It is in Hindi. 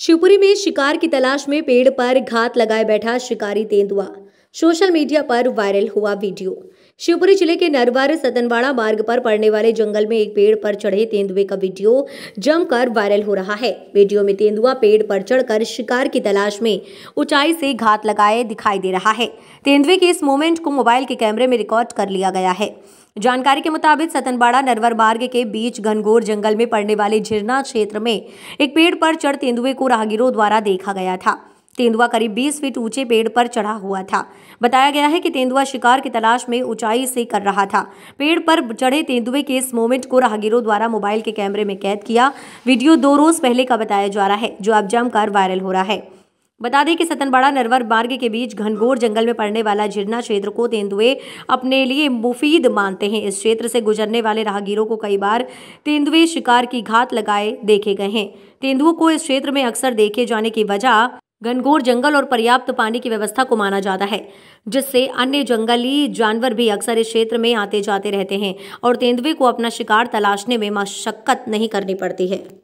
शिवपुरी में शिकार की तलाश में पेड़ पर घात लगाए बैठा शिकारी तेंदुआ सोशल मीडिया पर वायरल हुआ वीडियो शिवपुरी जिले के नरवार सतनवाड़ा मार्ग पर पड़ने वाले जंगल में एक पेड़ पर चढ़े तेंदुए का वीडियो जमकर वायरल हो रहा है वीडियो में तेंदुआ पेड़ पर चढ़कर शिकार की तलाश में ऊंचाई से घात लगाए दिखाई दे रहा है तेंदुए के इस मोमेंट को मोबाइल के कैमरे में रिकॉर्ड कर लिया गया है जानकारी के मुताबिक सतनबाड़ा नरवर मार्ग के बीच घनघोर जंगल में पड़ने वाले झिरना क्षेत्र में एक पेड़ पर चढ़ तेंदुए को राहगीरों द्वारा देखा गया था तेंदुआ करीब 20 फीट ऊंचे पेड़ पर चढ़ा हुआ था बताया गया है कि तेंदुआ शिकार की तलाश में ऊंचाई से कर रहा था पेड़ पर चढ़े तेंदुए के इस मोमेंट को राहगीरों द्वारा मोबाइल के कैमरे में कैद किया वीडियो दो रोज पहले का बताया जा रहा है जो अब जमकर वायरल हो रहा है बता दें कि सतनबाड़ा नरवर मार्ग के बीच घनघोर जंगल में पड़ने वाला झिरना क्षेत्र को तेंदुए अपने लिए मुफीद मानते हैं इस क्षेत्र से गुजरने वाले राहगीरों को कई बार तेंदुए शिकार की घात लगाए देखे गए हैं तेंदुओं को इस क्षेत्र में अक्सर देखे जाने की वजह घनघोर जंगल और पर्याप्त पानी की व्यवस्था को माना जाता है जिससे अन्य जंगली जानवर भी अक्सर इस क्षेत्र में आते जाते रहते हैं और तेंदुए को अपना शिकार तलाशने में मशक्कत नहीं करनी पड़ती है